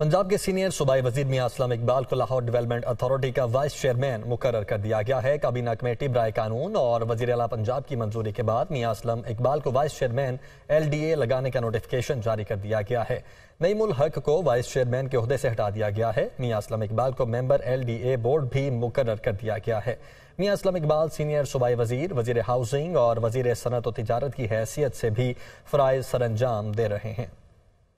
पंजाब के सीनियर सूबाई वजीर मियाँ असलम इकबाल को लाहौर डेवलपमेंट अथॉरिटी का वाइस चेयरमैन मुकर कर दिया गया है काबीना कमेटी ब्राय कानून और वजी अला पंजाब की मंजूरी के बाद मियाँ असलम इकबाल को vice chairman L D A लगाने का नोटिफिकेशन जारी कर दिया गया है नईमुल हक को वाइस चेयरमैन के अहदे से हटा दिया गया है मियाँ असलम इकबाल को member L D A board भी मुकर कर दिया गया है मियाँ असलम इकबाल सीनियर सूबाई वजीर वजीर हाउसिंग और वजीर सनत व तजारत की हैसियत से भी सर अंजाम दे रहे हैं